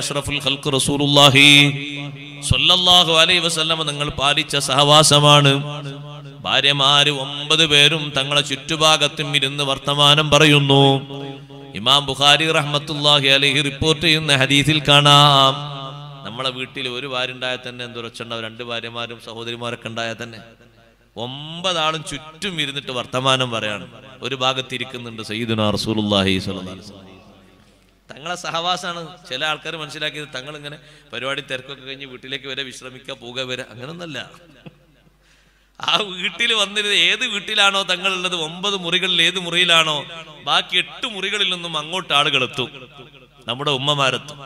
അഷ്റഫുൽ ഖൽഖ് റസൂലുള്ളാഹി സ്വല്ലല്ലാഹു അലൈഹി വസല്ലം നിങ്ങൾ പാലിച്ച സഹവാസമാണ് ഭാര്യമാര് ഒമ്പത് പേരും തങ്ങളെ ചുറ്റുഭാഗത്തും ഇരുന്ന് വർത്തമാനം പറയുന്നു ഇമാം ബുഖാരി റഹ്മത്തുല്ലാഹി അലഹി റിപ്പോർട്ട് ചെയ്യുന്ന ഹദീസിൽ കാണാം നമ്മളെ വീട്ടിൽ ഒരു ഭാര്യ തന്നെ എന്തുറച്ചുണ്ടാവും രണ്ട് ഭാര്യമാരും സഹോദരിമാരൊക്കെ ഉണ്ടായാൽ തന്നെ ഒമ്പതാളും ചുറ്റും ഇരുന്നിട്ട് വർത്തമാനം പറയാണ് ഒരു ഭാഗത്തിരിക്കുന്നുണ്ട് ഇരിക്കുന്നുണ്ട് സയ്യിദുന റസൂലുല്ലാഹി സ്വല്ലല്ലാഹി അലൈഹി വസല്ലം തങ്ങളെ സഹവാസമാണ് ചില ആൾക്കാർ മനസ്സിലാക്കിയത് തങ്ങൾ ഇങ്ങനെ പരിപാടി തിരക്കൊക്കെ കഴിഞ്ഞ് വീട്ടിലേക്ക് വരെ വിശ്രമിക്കുക പോവുക വരെ അങ്ങനൊന്നല്ല ആ വീട്ടിൽ വന്നിരുന്ന ഏത് വീട്ടിലാണോ തങ്ങളുള്ളത് ഒമ്പത് മുറികളിൽ ഏത് മുറിയിലാണോ ബാക്കി എട്ട് മുറികളിൽ നിന്നും അങ്ങോട്ട് ആളുകൾ എത്തും നമ്മുടെ ഉമ്മമാരെത്തും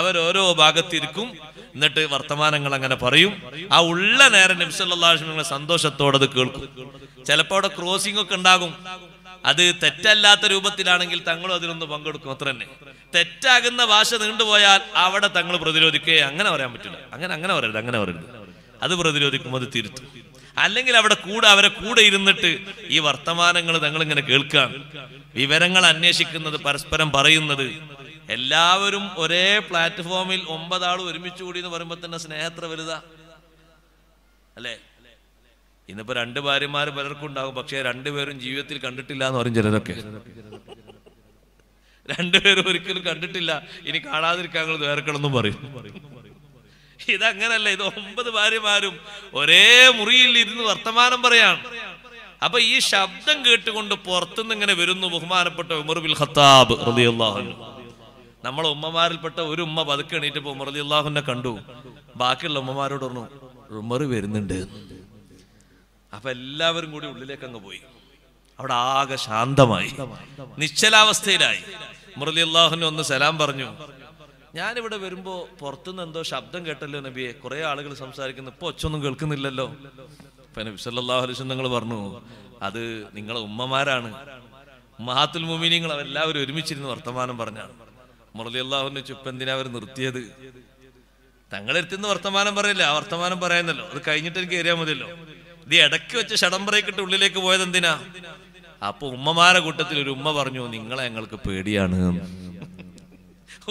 അവരോരോ ഭാഗത്തിരിക്കും എന്നിട്ട് വർത്തമാനങ്ങൾ അങ്ങനെ പറയും ആ ഉള്ള നേരം നിമിഷം സന്തോഷത്തോടെ അത് കേൾക്കും ചിലപ്പോൾ അവിടെ ക്രോസിംഗ് ഒക്കെ ഉണ്ടാകും അത് തെറ്റല്ലാത്ത രൂപത്തിലാണെങ്കിൽ തങ്ങളും അതിനൊന്ന് പങ്കെടുക്കും അത്ര തന്നെ തെറ്റാകുന്ന ഭാഷ നീണ്ടുപോയാൽ അവിടെ തങ്ങൾ പ്രതിരോധിക്കുക അങ്ങനെ പറയാൻ പറ്റില്ല അങ്ങനെ അങ്ങനെ പറയരുത് അങ്ങനെ പറയരുത് അത് പ്രതിരോധിക്കുമ്പോൾ അത് തിരുത്തും അല്ലെങ്കിൽ അവിടെ കൂടെ അവരെ കൂടെ ഇരുന്നിട്ട് ഈ വർത്തമാനങ്ങൾ തങ്ങൾ ഇങ്ങനെ കേൾക്കാം വിവരങ്ങൾ അന്വേഷിക്കുന്നത് പരസ്പരം പറയുന്നത് എല്ലാവരും ഒരേ പ്ലാറ്റ്ഫോമിൽ ഒമ്പതാൾ ഒരുമിച്ച് കൂടി എന്ന് പറയുമ്പോൾ തന്നെ സ്നേഹത്ര വലുതാ അല്ലേ ഇന്നിപ്പോ രണ്ട് ഭാര്യമാര് പലർക്കും ഉണ്ടാകും പക്ഷേ രണ്ടുപേരും ജീവിതത്തിൽ കണ്ടിട്ടില്ല എന്ന് പറയും ചിലരൊക്കെ രണ്ടുപേരും ഒരിക്കലും കണ്ടിട്ടില്ല ഇനി കാണാതിരിക്കാൻ ഞങ്ങൾ വേർക്കണമെന്നും പറയും ഇതങ്ങനല്ല ഇത് ഒമ്പത് ഭാര്യമാരും ഒരേ മുറിയിൽ ഇരുന്ന് വർത്തമാനം പറയാണ് അപ്പൊ ഈ ശബ്ദം കേട്ടുകൊണ്ട് പുറത്തുനിന്ന് ഇങ്ങനെ വരുന്നു ബഹുമാനപ്പെട്ട ഉമർ ബിൽ ഖത്താബ് റതിയല്ലാഹു നമ്മളെ ഉമ്മമാരിൽപ്പെട്ട ഒരു ഉമ്മ പതുക്കെ എണീറ്റപ്പോ ഉമർ റതിയല്ലാഹുവിനെ കണ്ടു ബാക്കിയുള്ള ഉമ്മമാരോട് പറഞ്ഞു ഉമർ വരുന്നുണ്ട് അപ്പൊ എല്ലാവരും കൂടി ഉള്ളിലേക്ക് അങ്ങ് പോയി അവിടെ ആകെ ശാന്തമായി നിശ്ചലാവസ്ഥയിലായി മുരളി അള്ളാഹുവിന് ഒന്ന് സലാം പറഞ്ഞു ഞാനിവിടെ വരുമ്പോ പുറത്തുനിന്ന് എന്തോ ശബ്ദം കേട്ടല്ലോ നബിയെ കുറെ ആളുകൾ സംസാരിക്കുന്നു ഇപ്പൊ ഒച്ചൊന്നും കേൾക്കുന്നില്ലല്ലോ ഇപ്പൊ നബി നിങ്ങൾ പറഞ്ഞു അത് നിങ്ങളെ ഉമ്മമാരാണ് മഹാത്തുൽ മുമിനിങ്ങൾ അവരെല്ലാവരും ഒരുമിച്ചിരുന്ന് വർത്തമാനം പറഞ്ഞാണ് മുരളി അള്ളാഹുവിന്റെ എന്തിനാ അവർ നിർത്തിയത് തങ്ങളെടുത്തുനിന്ന് വർത്തമാനം പറയില്ല ആ വർത്തമാനം പറയുന്നല്ലോ അത് കഴിഞ്ഞിട്ട് എനിക്ക് ഏരിയാ മതിയല്ലോ ഇത് ഇടയ്ക്ക് വെച്ച് ഷടംബറേക്കിട്ട് ഉള്ളിലേക്ക് പോയത് എന്തിനാ അപ്പൊ ഉമ്മമാരെ കൂട്ടത്തിൽ ഒരു ഉമ്മ പറഞ്ഞു നിങ്ങളെ ഞങ്ങൾക്ക് പേടിയാണ്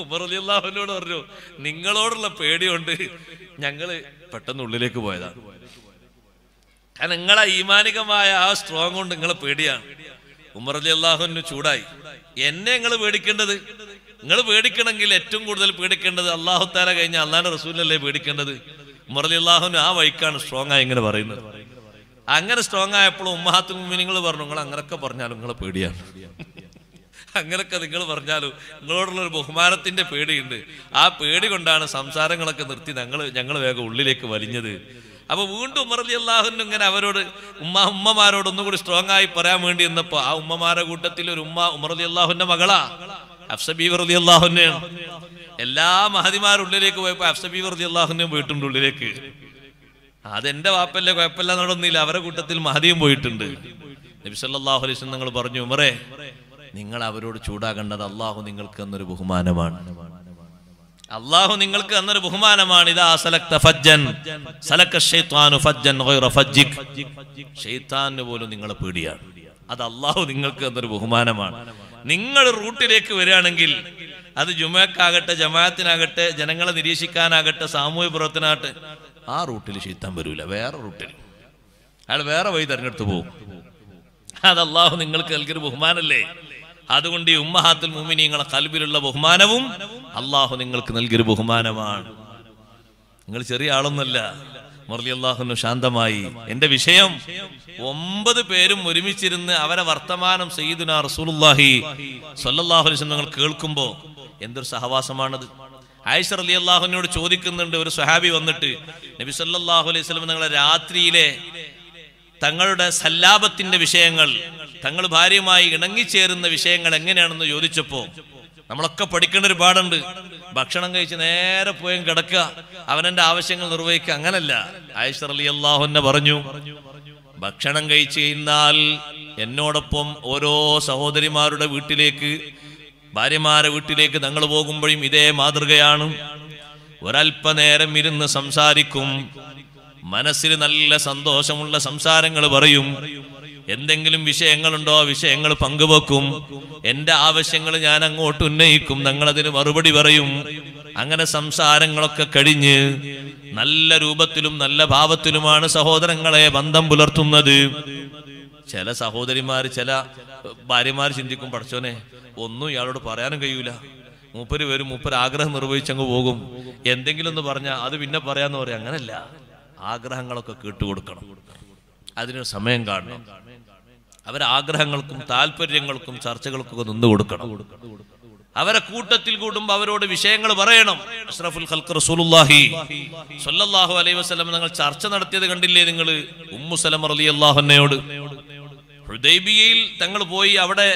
ഉമർ പറഞ്ഞു നിങ്ങളോടുള്ള പേടിയുണ്ട് ഞങ്ങള് പെട്ടെന്ന് ഉള്ളിലേക്ക് പോയതാണ് കാരണം നിങ്ങളെ ഈമാനികമായ ആ സ്ട്രോങ് കൊണ്ട് നിങ്ങളെ പേടിയാണ് ഉമർ അലി അള്ളാഹുവിന് ചൂടായി എന്നെ നിങ്ങൾ പേടിക്കേണ്ടത് നിങ്ങൾ പേടിക്കണമെങ്കിൽ ഏറ്റവും കൂടുതൽ പേടിക്കേണ്ടത് അള്ളാഹു താര കഴിഞ്ഞ അള്ളാഹുന്റെ റസൂലിനല്ലേ പേടിക്കേണ്ടത് ഉമർ അലി അള്ളാഹുവിന് ആ വഴിക്കാണ് സ്ട്രോങ് ആയി ഇങ്ങനെ പറയുന്നത് അങ്ങനെ സ്ട്രോങ് ആയപ്പോഴും ഉമ്മാത്തുൽ നിങ്ങൾ പറഞ്ഞു നിങ്ങൾ അങ്ങനെയൊക്കെ പറഞ്ഞാലും നിങ്ങളെ പേടിയാണ് അങ്ങനെയൊക്കെ നിങ്ങൾ പറഞ്ഞാലും നിങ്ങളോടുള്ള ഒരു ബഹുമാനത്തിന്റെ പേടിയുണ്ട് ആ പേടി കൊണ്ടാണ് സംസാരങ്ങളൊക്കെ നിർത്തി ഞങ്ങൾ ഞങ്ങൾ വേഗം ഉള്ളിലേക്ക് വലിഞ്ഞത് അപ്പോൾ വീണ്ടും ഉമർലി അള്ളാഹുനും ഇങ്ങനെ അവരോട് ഉമ്മ ഉമ്മമാരോട് ഒന്നുകൂടി സ്ട്രോങ് ആയി പറയാൻ വേണ്ടി നിന്നപ്പോൾ ആ ഉമ്മമാരുടെ കൂട്ടത്തിൽ ഒരു ഉമ്മ ഉമർലി അള്ളാഹുന്റെ മകളാ അഫ്സബീബ് റലി അള്ളാഹുനെയാണ് എല്ലാ മഹതിമാരുള്ളിലേക്ക് ഉള്ളിലേക്ക് പോയപ്പോൾ അഫ്സബീബ് റലി അള്ളാഹുനെയും പോയിട്ടുണ്ട് ഉള്ളിലേക്ക് അതെന്റെ വാപ്പല്ലേ കുഴപ്പമില്ല നടന്നില്ല അവരുടെ കൂട്ടത്തിൽ മഹതിയും പോയിട്ടുണ്ട് നബിസല്ലാഹു നിങ്ങൾ പറഞ്ഞു ഉമറേ നിങ്ങൾ അവരോട് ചൂടാകേണ്ടത് അള്ളാഹു നിങ്ങൾക്ക് എന്നൊരു ബഹുമാനമാണ് അള്ളാഹു നിങ്ങൾക്ക് എന്നൊരു ബഹുമാനമാണ് ഇതാ പോലും നിങ്ങളെ പേടിയാണ് അത് അള്ളാഹു നിങ്ങൾക്ക് എന്നൊരു ബഹുമാനമാണ് നിങ്ങൾ റൂട്ടിലേക്ക് വരികയാണെങ്കിൽ അത് ജുമാക്കാകട്ടെ ജമാഅത്തിനാകട്ടെ ജനങ്ങളെ നിരീക്ഷിക്കാനാകട്ടെ സാമൂഹ്യ പ്രവർത്തനാകട്ടെ ആ റൂട്ടിൽ ശീത്തം വരൂല വേറെ റൂട്ടിൽ അയാൾ വേറെ വഴി തെരഞ്ഞെടുത്ത് പോകും അതല്ലാഹു നിങ്ങൾക്ക് നൽകിയൊരു ബഹുമാനല്ലേ അതുകൊണ്ട് ഈ ഉമ്മഹാത്തുൽ മുമിനിങ്ങളെ കൽബിലുള്ള ബഹുമാനവും അള്ളാഹു നിങ്ങൾക്ക് നൽകിയൊരു ബഹുമാനമാണ് നിങ്ങൾ ചെറിയ ആളൊന്നുമല്ല മുരളി അള്ളാഹുനു ശാന്തമായി എന്റെ വിഷയം ഒമ്പത് പേരും ഒരുമിച്ചിരുന്ന് അവരെ വർത്തമാനം സയ്യിദുനാ റസൂലുള്ളാഹി സല്ലല്ലാഹു അലൈഹി നിങ്ങൾ കേൾക്കുമ്പോൾ എന്തൊരു സഹവാസമാണത് ആയിഷ അലി അള്ളാഹുവിനോട് ചോദിക്കുന്നുണ്ട് ഒരു സുഹാബി വന്നിട്ട് നബി സല്ലാഹു അലൈഹി സ്വലം നിങ്ങളെ രാത്രിയിലെ തങ്ങളുടെ സല്ലാപത്തിന്റെ വിഷയങ്ങൾ തങ്ങൾ ഭാര്യയുമായി ഇണങ്ങിച്ചേരുന്ന വിഷയങ്ങൾ എങ്ങനെയാണെന്ന് ചോദിച്ചപ്പോൾ നമ്മളൊക്കെ പഠിക്കേണ്ട ഒരു പാടുണ്ട് ഭക്ഷണം കഴിച്ച് നേരെ പോയും കിടക്കുക അവനെന്റെ ആവശ്യങ്ങൾ നിർവഹിക്കുക അങ്ങനല്ല ആയിഷ അലി അള്ളാഹു പറഞ്ഞു ഭക്ഷണം കഴിച്ചു കഴിഞ്ഞാൽ എന്നോടൊപ്പം ഓരോ സഹോദരിമാരുടെ വീട്ടിലേക്ക് ഭാര്യമാരെ വീട്ടിലേക്ക് തങ്ങൾ പോകുമ്പോഴും ഇതേ മാതൃകയാണ് ഒരല്പനേരം ഇരുന്ന് സംസാരിക്കും മനസ്സിൽ നല്ല സന്തോഷമുള്ള സംസാരങ്ങൾ പറയും എന്തെങ്കിലും വിഷയങ്ങളുണ്ടോ വിഷയങ്ങൾ പങ്കുവെക്കും എൻ്റെ ആവശ്യങ്ങൾ ഞാൻ അങ്ങോട്ട് ഉന്നയിക്കും അതിന് മറുപടി പറയും അങ്ങനെ സംസാരങ്ങളൊക്കെ കഴിഞ്ഞ് നല്ല രൂപത്തിലും നല്ല ഭാവത്തിലുമാണ് സഹോദരങ്ങളെ ബന്ധം പുലർത്തുന്നത് ചില സഹോദരിമാർ ചില ഭാര്യമാർ ചിന്തിക്കും പഠിച്ചോനെ ഒന്നും ഇയാളോട് പറയാനും കഴിയൂല മൂപ്പര് വരും മൂപ്പര് ആഗ്രഹം നിർവഹിച്ചങ്ങ് പോകും എന്തെങ്കിലും ഒന്ന് പറഞ്ഞാൽ അത് പിന്നെ പറയാന്ന് പറയാം അങ്ങനല്ല ആഗ്രഹങ്ങളൊക്കെ കേട്ടുകൊടുക്കണം അതിനൊരു സമയം കാണണം അവരാഗ്രഹങ്ങൾക്കും താല്പര്യങ്ങൾക്കും ചർച്ചകൾക്കൊക്കെ നിന്ന് കൊടുക്കണം അവരെ കൂട്ടത്തിൽ കൂടുമ്പോ അവരോട് വിഷയങ്ങൾ പറയണം അഷ്റഫുൽ ഖൽക്ക് റസൂലുല്ലാഹി സല്ലല്ലാഹു അലൈഹി വസല്ലം നിങ്ങൾ ചർച്ച നടത്തിയത് കണ്ടില്ലേ നിങ്ങൾ ഉമ്മു സലം റളിയല്ലാഹു അൻഹയോട് ഹുദൈബിയയിൽ തങ്ങൾ പോയി അവിടെ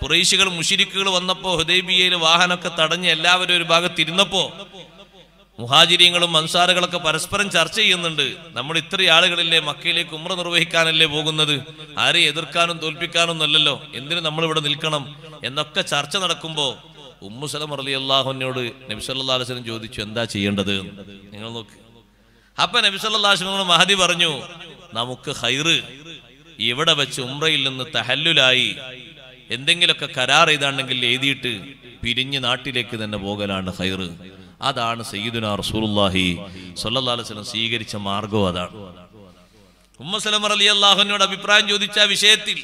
പുറേശികൾ മുഷിരിക്കുകൾ വന്നപ്പോ ഹുദൈബിയയിൽ വാഹനമൊക്കെ തടഞ്ഞ് എല്ലാവരും ഒരു ഭാഗത്തിരുന്നപ്പോ മുഹാജിരിയങ്ങളും മൻസാറുകളൊക്കെ പരസ്പരം ചർച്ച ചെയ്യുന്നുണ്ട് നമ്മൾ ഇത്ര ആളുകളില്ലേ മക്കയിലേക്ക് ഉമ്ര നിർവഹിക്കാനല്ലേ പോകുന്നത് ആരെയും എതിർക്കാനും തോൽപ്പിക്കാനും ഒന്നല്ലല്ലോ എന്തിനു നമ്മളിവിടെ നിൽക്കണം എന്നൊക്കെ ചർച്ച നടക്കുമ്പോൾ ഉമ്മുസലം അലി അള്ളാഹുനോട് നബിസല്ലാ ചോദിച്ചു എന്താ ചെയ്യേണ്ടത് നിങ്ങൾ നോക്ക് അപ്പൊ നബിസല്ലാ അലസ്ലിനോട് മഹദി പറഞ്ഞു നമുക്ക് ഹൈറ് ഇവിടെ വെച്ച് ഉംറയിൽ നിന്ന് തഹല്ലുലായി എന്തെങ്കിലുമൊക്കെ കരാർ ചെയ്താണെങ്കിൽ എഴുതിയിട്ട് പിരിഞ്ഞ് നാട്ടിലേക്ക് തന്നെ പോകലാണ് ഹൈറ് അതാണ് സയ്യിദുന റസൂലുല്ലാഹി സല്ലാസ്ലം സ്വീകരിച്ച മാർഗവും അതാണ് ഉമ്മസലം അലി അള്ളാഹുവിനോട് അഭിപ്രായം ചോദിച്ച വിഷയത്തിൽ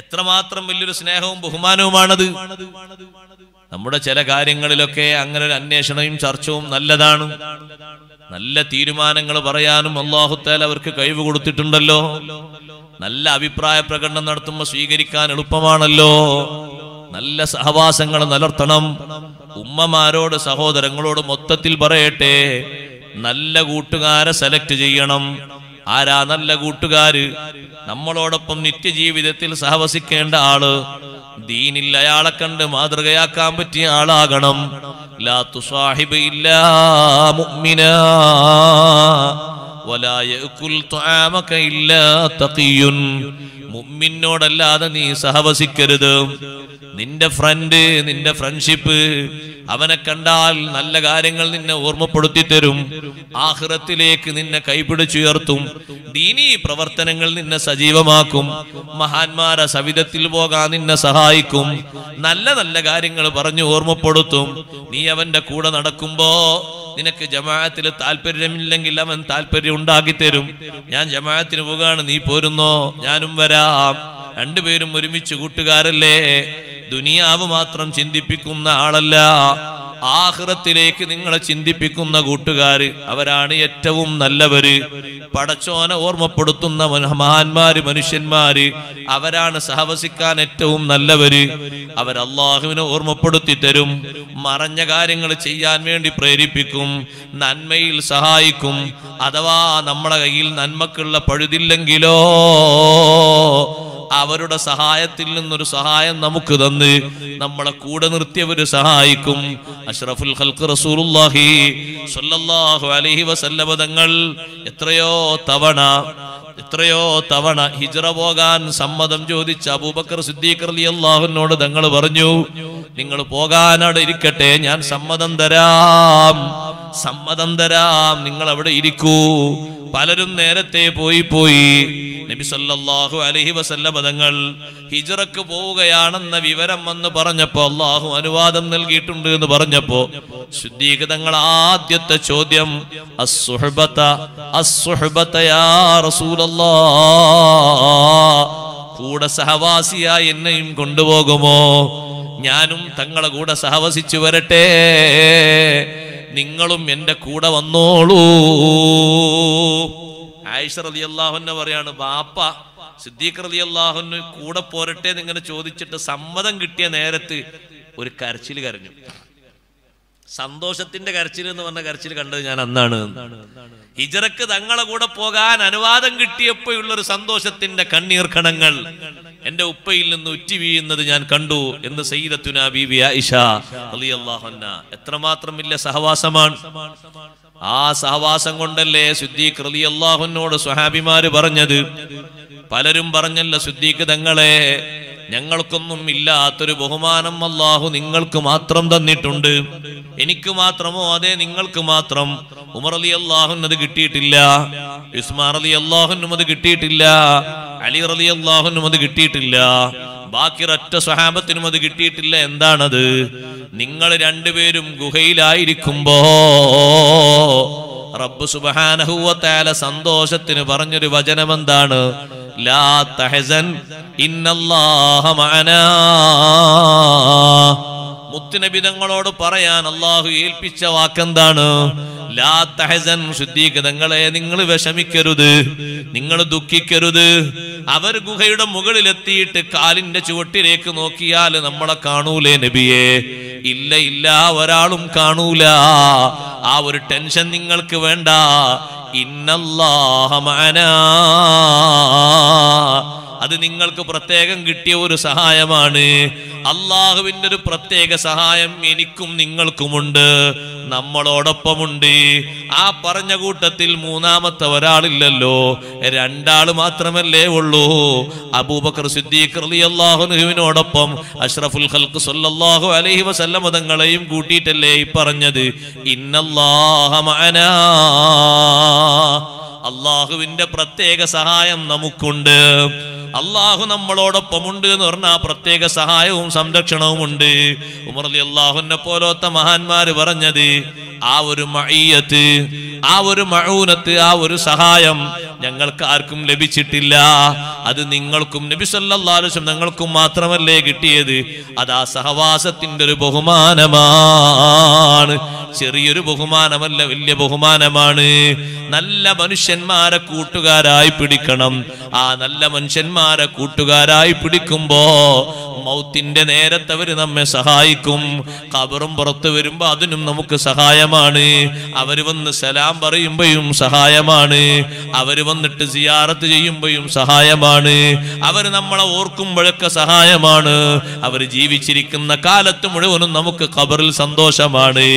എത്രമാത്രം വലിയൊരു സ്നേഹവും ബഹുമാനവുമാണത് നമ്മുടെ ചില കാര്യങ്ങളിലൊക്കെ അങ്ങനെ ഒരു അന്വേഷണവും ചർച്ചവും നല്ലതാണ് നല്ല തീരുമാനങ്ങൾ പറയാനും അള്ളാഹുത്താൽ അവർക്ക് കഴിവ് കൊടുത്തിട്ടുണ്ടല്ലോ നല്ല അഭിപ്രായ പ്രകടനം നടത്തുമ്പോൾ സ്വീകരിക്കാൻ എളുപ്പമാണല്ലോ നല്ല സഹവാസങ്ങൾ നിലർത്തണം ഉമ്മമാരോട് സഹോദരങ്ങളോട് മൊത്തത്തിൽ പറയട്ടെ നല്ല കൂട്ടുകാരെ സെലക്ട് ചെയ്യണം ആരാ നല്ല കൂട്ടുകാര് നമ്മളോടൊപ്പം നിത്യജീവിതത്തിൽ സഹവസിക്കേണ്ട ആള് ദീനിൽ അയാളെ കണ്ട് മാതൃകയാക്കാൻ പറ്റിയ ആളാകണം ലാത്തു സാഹിബ് ഇല്ലാ മുഅ്മിന വലാ ഇല്ലാ തഖിയുൻ മുഅ്മിനോടല്ലാതെ നീ സഹവസിക്കരുത് നിന്റെ ഫ്രണ്ട് നിന്റെ ഫ്രണ്ട്ഷിപ്പ് അവനെ കണ്ടാൽ നല്ല കാര്യങ്ങൾ നിന്നെ ഓർമ്മപ്പെടുത്തി തരും ആഹ്റത്തിലേക്ക് നിന്നെ കൈപിടിച്ചുയർത്തും ദീനീ പ്രവർത്തനങ്ങൾ നിന്നെ സജീവമാക്കും മഹാന്മാരെ സവിധത്തിൽ പോകാൻ നിന്നെ സഹായിക്കും നല്ല നല്ല കാര്യങ്ങൾ പറഞ്ഞു ഓർമ്മപ്പെടുത്തും നീ അവന്റെ കൂടെ നടക്കുമ്പോ നിനക്ക് ജമാഅത്തിൽ താല്പര്യമില്ലെങ്കിൽ അവൻ താല്പര്യം ഉണ്ടാക്കി തരും ഞാൻ ജമാഅത്തിന് പോകാണ് നീ പോരുന്നോ ഞാനും വരാം രണ്ടുപേരും ഒരുമിച്ച് കൂട്ടുകാരല്ലേ ദുനിയാവ് മാത്രം ചിന്തിപ്പിക്കുന്ന ആളല്ല ആഹ്റത്തിലേക്ക് നിങ്ങളെ ചിന്തിപ്പിക്കുന്ന കൂട്ടുകാര് അവരാണ് ഏറ്റവും നല്ലവര് പടച്ചോനെ ഓർമ്മപ്പെടുത്തുന്ന മഹാന്മാര് മനുഷ്യന്മാര് അവരാണ് സഹവസിക്കാൻ ഏറ്റവും നല്ലവര് അവരല്ലാഹുവിനെ ഓർമ്മപ്പെടുത്തി തരും മറഞ്ഞ കാര്യങ്ങൾ ചെയ്യാൻ വേണ്ടി പ്രേരിപ്പിക്കും നന്മയിൽ സഹായിക്കും അഥവാ നമ്മളെ കയ്യിൽ നന്മക്കുള്ള പഴുതില്ലെങ്കിലോ അവരുടെ സഹായത്തിൽ നിന്നൊരു സഹായം നമുക്ക് തന്ന് നമ്മളെ കൂടെ നിർത്തിയവര് സഹായിക്കും അഷ്റഫുൽ ഹൽക്ക് റസൂലുള്ളാഹി സ്വല്ലല്ലാഹു അലൈഹി വസല്ലമ തങ്ങൾ എത്രയോ തവണ എത്രയോ തവണ ഹിജ്റ പോകാൻ സമ്മതം ചോദിച്ച അബൂബക്കർ സിദ്ദീഖ് റളിയല്ലാഹുവിനോട് തങ്ങൾ പറഞ്ഞു നിങ്ങൾ പോകാൻ ഇരിക്കട്ടെ ഞാൻ സമ്മതം തരാം സമ്മതം തരാം നിങ്ങൾ അവിടെ ഇരിക്കൂ പലരും നേരത്തെ പോയി പോയി നബി സല്ലല്ലാഹു അലൈഹി വസല്ല പദങ്ങൾ ഹിജറക്ക് പോവുകയാണെന്ന വിവരം വന്ന് പറഞ്ഞപ്പോ അള്ളാഹു അനുവാദം നൽകിയിട്ടുണ്ട് എന്ന് പറഞ്ഞപ്പോ ശുദ്ധീകൃതങ്ങൾ ആദ്യത്തെ ചോദ്യം റസൂലല്ലാ കൂടെ സഹവാസിയായി എന്നെയും കൊണ്ടുപോകുമോ ഞാനും തങ്ങളെ കൂടെ സഹവസിച്ചു വരട്ടെ നിങ്ങളും എൻ്റെ കൂടെ വന്നോളൂ ആയിഷ റലി അള്ളാഹുന്നെ പറയാണ് ബാപ്പ സിദ്ദീഖ് റലി അള്ളാഹുന് കൂടെ പോരട്ടെ നിങ്ങനെ ചോദിച്ചിട്ട് സമ്മതം കിട്ടിയ നേരത്ത് ഒരു കരച്ചിൽ കരഞ്ഞു സന്തോഷത്തിന്റെ കരച്ചിൽ എന്ന് പറഞ്ഞ കരച്ചിൽ കണ്ടത് ഞാൻ അന്നാണ് ഹിജറക്ക് തങ്ങളെ കൂടെ പോകാൻ അനുവാദം കിട്ടിയപ്പോഴുള്ള ഒരു സന്തോഷത്തിന്റെ കണ്ണീർ കണങ്ങൾ എന്റെ ഉപ്പയിൽ നിന്ന് ഉറ്റി വീഴുന്നത് ഞാൻ കണ്ടു എന്ന് ആയിഷ എത്രമാത്രം ഇല്ല സഹവാസമാണ് ആ സഹവാസം കൊണ്ടല്ലേ സുദ്ദീഖ് റലി അള്ളാഹുനോട് സുഹാബിമാര് പറഞ്ഞത് പലരും പറഞ്ഞല്ല സുദ്ദീഖ് തങ്ങളെ ഞങ്ങൾക്കൊന്നും ഇല്ലാത്തൊരു ബഹുമാനം അള്ളാഹു നിങ്ങൾക്ക് മാത്രം തന്നിട്ടുണ്ട് എനിക്ക് മാത്രമോ അതെ നിങ്ങൾക്ക് മാത്രം ഉമർ അലി അള്ളാഹുന് അത് കിട്ടിയിട്ടില്ല ഉസ്മാൻ അലി അള്ളാഹുനും അത് കിട്ടിയിട്ടില്ല അലി അലി അള്ളാഹുനും അത് കിട്ടിയിട്ടില്ല ബാക്കി ഒറ്റ സ്വഹാബത്തിനും അത് കിട്ടിയിട്ടില്ല എന്താണത് നിങ്ങൾ രണ്ടുപേരും ഗുഹയിലായിരിക്കുമ്പോ റബ്ബ് സുബാനഹുവത്താല സന്തോഷത്തിന് പറഞ്ഞൊരു വചനം എന്താണ് ലാ തഹസൻ ഇന്നല്ലാഹ മഅനാ പറയാൻ അള്ളാഹു ഏൽപ്പിച്ച വാക്കെന്താണ് ലാ തഹസൻ ശുദ്ധീകൃതങ്ങളെ നിങ്ങൾ വിഷമിക്കരുത് നിങ്ങൾ ദുഃഖിക്കരുത് അവർ ഗുഹയുടെ മുകളിലെത്തിയിട്ട് കാലിന്റെ ചുവട്ടിലേക്ക് നോക്കിയാൽ നമ്മളെ കാണൂലേ നബിയെ ഇല്ല ഇല്ല ഒരാളും കാണൂല ആ ഒരു ടെൻഷൻ നിങ്ങൾക്ക് വേണ്ട إن الله معنا അത് നിങ്ങൾക്ക് പ്രത്യേകം കിട്ടിയ ഒരു സഹായമാണ് അള്ളാഹുവിൻ്റെ ഒരു പ്രത്യേക സഹായം എനിക്കും നിങ്ങൾക്കുമുണ്ട് നമ്മളോടൊപ്പമുണ്ട് ആ പറഞ്ഞ കൂട്ടത്തിൽ മൂന്നാമത്തെ ഒരാളില്ലല്ലോ രണ്ടാൾ മാത്രമല്ലേ ഉള്ളൂ അബൂബക്കർ സിദ്ദീഖ് അലി അള്ളാഹുനുവിനോടൊപ്പം അഷ്റഫുൽ ഖൽക്ക് സല്ലല്ലാഹു അലൈഹി വസല്ലം മതങ്ങളെയും കൂട്ടിയിട്ടല്ലേ ഈ പറഞ്ഞത് അള്ളാഹുവിന്റെ പ്രത്യേക സഹായം നമുക്കുണ്ട് അള്ളാഹു നമ്മളോടൊപ്പമുണ്ട് എന്ന് പറഞ്ഞാൽ പ്രത്യേക സഹായവും സംരക്ഷണവും ഉണ്ട് ഉമർലി അള്ളാഹുനെ പോലത്തെ മഹാന്മാര് പറഞ്ഞത് ആ ഒരു മഴയത്ത് ആ ഒരു മഴൂനത്ത് ആ ഒരു സഹായം ഞങ്ങൾക്ക് ആർക്കും ലഭിച്ചിട്ടില്ല അത് നിങ്ങൾക്കും നബി സല്ലാസ്വം ഞങ്ങൾക്കും മാത്രമല്ലേ കിട്ടിയത് അത് ആ സഹവാസത്തിന്റെ ഒരു ബഹുമാനമാണ് ചെറിയൊരു ബഹുമാനമല്ല വലിയ ബഹുമാനമാണ് നല്ല മനുഷ്യന്മാരെ കൂട്ടുകാരായി പിടിക്കണം ആ നല്ല മനുഷ്യന്മാരെ കൂട്ടുകാരായി പിടിക്കുമ്പോ മൗത്തിന്റെ നേരത്തെ അവര് നമ്മെ സഹായിക്കും കബറും പുറത്തു വരുമ്പോ അതിനും നമുക്ക് സഹായമാണ് അവര് വന്ന് സലാം പറയുമ്പോഴും സഹായമാണ് അവര് വന്നിട്ട് സിയാറത്ത് ചെയ്യുമ്പോഴും സഹായമാണ് അവര് നമ്മളെ ഓർക്കുമ്പോഴൊക്കെ സഹായമാണ് അവർ ജീവിച്ചിരിക്കുന്ന കാലത്ത് മുഴുവനും നമുക്ക് കബറിൽ സന്തോഷമാണ്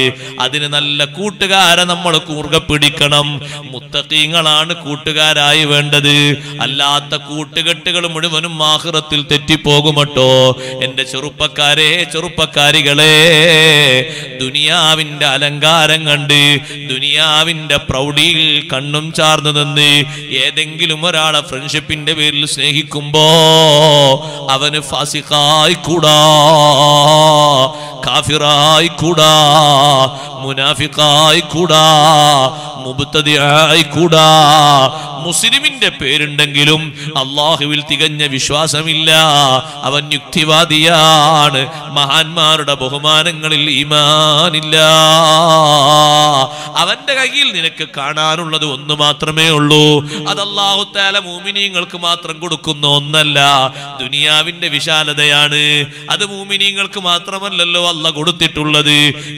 അതിന് നല്ല കൂട്ടുകാരെ നമ്മൾ കൂർഗ പിടിക്കണം മുത്തക്കീങ്ങളാണ് കൂട്ടുകാരായി വേണ്ടത് അല്ലാത്ത കൂട്ടുകെട്ടുകൾ മുഴുവനും ആഹ്റത്തിൽ തെറ്റിപ്പോകുമട്ടോ എൻ്റെ ചെറുപ്പക്കാരെ ചെറുപ്പക്കാരികളെ ദുനിയാവിൻ്റെ അലങ്കാരം കണ്ട് ദുനിയാവിൻ്റെ പ്രൗഢിയിൽ കണ്ണും ചാർന്നു നിന്ന് ഏതെങ്കിലും ഒരാളെ ഫ്രണ്ട്ഷിപ്പിൻ്റെ പേരിൽ സ്നേഹിക്കുമ്പോ അവന് ഫാസിഖായിക്കൂടാ കാഫിറായിക്കൂടാ മുനാഫിക്കായിക്കൂടാ മുബത്തതിയായിക്കൂടാ മുസ്ലിമിന്റെ പേരുണ്ടെങ്കിലും അള്ളാഹുവിൽ തികഞ്ഞ വിശ്വാസമില്ല അവൻ യുക്തിവാദിയാണ് മഹാന്മാരുടെ ബഹുമാനങ്ങളിൽ ഈമാനില്ല അവന്റെ കയ്യിൽ നിനക്ക് കാണാനുള്ളത് ഒന്ന് മാത്രമേ ഉള്ളൂ അത് അള്ളാഹുത്താല താല മൂമിനീങ്ങൾക്ക് മാത്രം കൊടുക്കുന്ന ഒന്നല്ല ദുനിയാവിന്റെ വിശാലതയാണ് അത് മൂമിനീങ്ങൾക്ക് മാത്രമല്ലല്ലോ അല്ല കൊടുത്തിട്ടുള്ളത്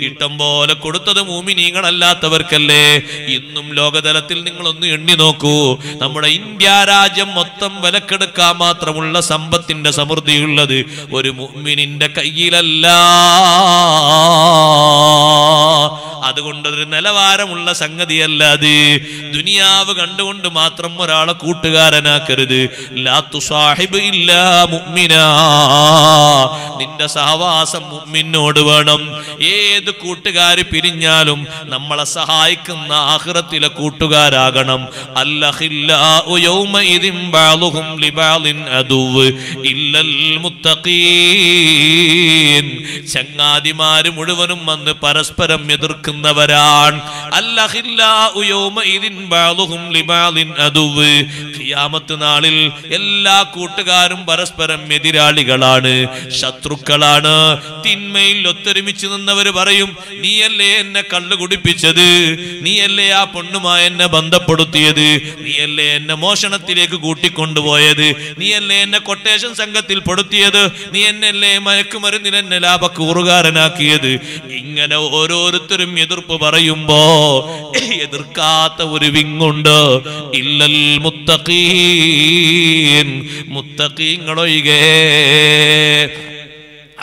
ഇഷ്ടം പോലെ കൊടുത്തത് മൂമിനീങ്ങളല്ലാത്തവർക്കല്ലേ ഇന്നും ലോകതലത്തിൽ നിങ്ങളൊന്ന് എണ്ണി നോക്കൂ നമ്മുടെ ഇന്ത്യ രാജ്യം മൊത്തം വിലക്കെടുക്കാൻ മാത്രമുള്ള സമ്പത്തിന്റെ സമൃദ്ധിയുള്ളത് ഒരു മുഅ്മിനിന്റെ കയ്യിലല്ല അതുകൊണ്ട് ഒരു നിലവാരമുള്ള അത് ദുനിയാവ് കണ്ടുകൊണ്ട് മാത്രം ഒരാളെ കൂട്ടുകാരനാക്കരുത് ലാത്തു സാഹിബ് ഇല്ല മുഗ്മിന നിന്റെ സഹവാസം മുമ്മിനോട് വേണം ഏത് കൂട്ടുകാർ പിരിഞ്ഞാലും നമ്മളെ സഹായിക്കുന്ന ആഹ്റത്തിലെ കൂട്ടുകാരാകണം ചങ്ങാതിമാര് മുഴുവനും വന്ന് പരസ്പരം എതിർക്കുന്നു വരുന്നവരാണ് ഖിയാമത്ത് നാളിൽ എല്ലാ കൂട്ടുകാരും പരസ്പരം എതിരാളികളാണ് ശത്രുക്കളാണ് തിന്മയിൽ ഒത്തൊരുമിച്ച് നിന്നവർ പറയും നീയല്ലേ എന്നെ കള്ളു കുടിപ്പിച്ചത് നീയല്ലേ ആ പെണ്ണുമായി എന്നെ ബന്ധപ്പെടുത്തിയത് നീയല്ലേ എന്നെ മോഷണത്തിലേക്ക് കൂട്ടിക്കൊണ്ടുപോയത് നീയല്ലേ എന്നെ കൊട്ടേഷൻ സംഘത്തിൽ പെടുത്തിയത് നീ എന്നല്ലേ മയക്കുമരുന്നിൽ എന്നെ ലാഭക്കൂറുകാരനാക്കിയത് ഇങ്ങനെ ഓരോരുത്തരും എതിർപ്പ് പറയുമ്പോ എതിർക്കാത്ത ഒരു വിങ്ങുണ്ട് ഇല്ലൽ മുത്തഖീൻ മുത്തഖീങ്ങളൊഴികെ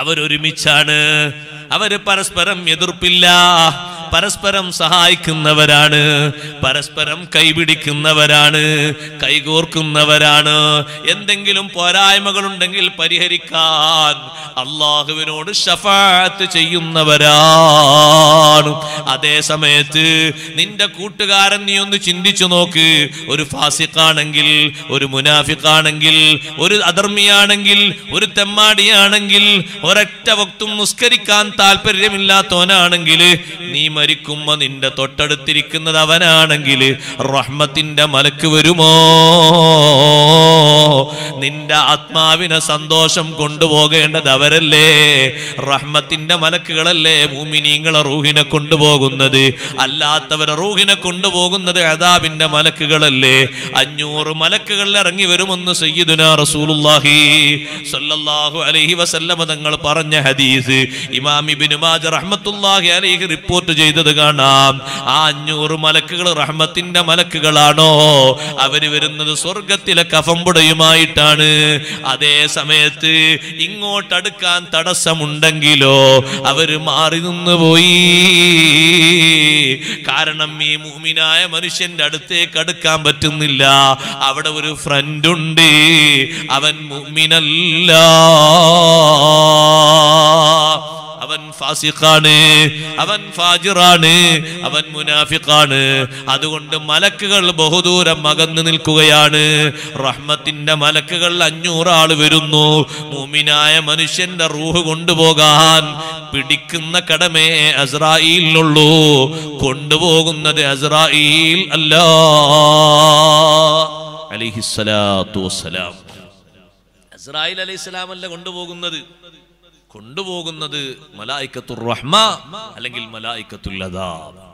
അവരൊരുമിച്ചാണ് അവര് പരസ്പരം എതിർപ്പില്ല പരസ്പരം സഹായിക്കുന്നവരാണ് പരസ്പരം കൈപിടിക്കുന്നവരാണ് കൈകോർക്കുന്നവരാണ് എന്തെങ്കിലും പോരായ്മകൾ ഉണ്ടെങ്കിൽ പരിഹരിക്കാൻ അള്ളാഹുവിനോട് ഷഫാത്ത് ചെയ്യുന്നവരാണ് അതേ സമയത്ത് നിന്റെ കൂട്ടുകാരൻ നീ ഒന്ന് ചിന്തിച്ചു നോക്ക് ഒരു ഫാസിഖാണെങ്കിൽ ഒരു മുനാഫിക്കാണെങ്കിൽ ഒരു അധർമ്മിയാണെങ്കിൽ ഒരു തെമ്മാടിയാണെങ്കിൽ ഒരൊറ്റ വക്തും നിസ്കരിക്കാൻ താല്പര്യമില്ലാത്തവനാണെങ്കിൽ നീ മരിക്കുമ്പോ നിന്റെ തൊട്ടടുത്തിരിക്കുന്നത് അവനാണെങ്കിൽ റഹ്മത്തിന്റെ മലക്ക് വരുമോ നിന്റെ ആത്മാവിനെ സന്തോഷം കൊണ്ടുപോകേണ്ടത് അവരല്ലേ റഹ്മത്തിന്റെ മലക്കുകളല്ലേ നീങ്ങളെ റൂഹിനെ കൊണ്ടുപോകുന്നത് അല്ലാത്തവരെ റൂഹിനെ കൊണ്ടുപോകുന്നത് അതാബിന്റെ മലക്കുകളല്ലേ അഞ്ഞൂറ് മലക്കുകളിൽ ഇറങ്ങി വരുമെന്ന് സയ്യിദുന റസൂലുല്ലാഹി സല്ലല്ലാഹു അലൈഹി വസല്ലമ തങ്ങൾ പറഞ്ഞ ഹദീസ് ഇമാം ഇബ്നു മാജ റഹ്മത്തുള്ളാഹി അലൈഹി റിപ്പോർട്ട് ചെയ്തു ചെയ്തത് കാണാം ആ അഞ്ഞൂറ് മലക്കുകൾ റഹ്മത്തിന്റെ മലക്കുകളാണോ അവര് വരുന്നത് സ്വർഗത്തിലെ കഫമ്പുടയുമായിട്ടാണ് അതേ സമയത്ത് ഇങ്ങോട്ടടുക്കാൻ തടസ്സമുണ്ടെങ്കിലോ അവര് മാറി നിന്ന് പോയി കാരണം ഈ മൂമിനായ മനുഷ്യന്റെ അടുത്തേക്ക് അടുക്കാൻ പറ്റുന്നില്ല അവിടെ ഒരു ഫ്രണ്ട് ഉണ്ട് അവൻ മൂമിനല്ല അവൻ ഫാസിഖാണ് അവൻ ഫാജിറാണ് അവൻ മുനാഫിഖാണ് അതുകൊണ്ട് മലക്കുകൾ ബഹുദൂരം അകന്നു നിൽക്കുകയാണ് റഹ്മത്തിന്റെ മലക്കുകൾ അഞ്ഞൂറാൾ വരുന്നു മൂമിനായ മനുഷ്യന്റെ റൂഹ് കൊണ്ടുപോകാൻ പിടിക്കുന്ന കടമേ അസ്രായിലുള്ളൂ കൊണ്ടുപോകുന്നത് അസ്രായിൽ അല്ല അലിഹിസ്സലാത്തു വസ്സലാം അസ്രായിൽ അലൈഹിസ്സലാം അല്ല കൊണ്ടുപോകുന്നത് കൊണ്ടുപോകുന്നത് മലായിക്കത്തുർ റഹ്മ അല്ലെങ്കിൽ മലായിക്കത്തുല്ലതാ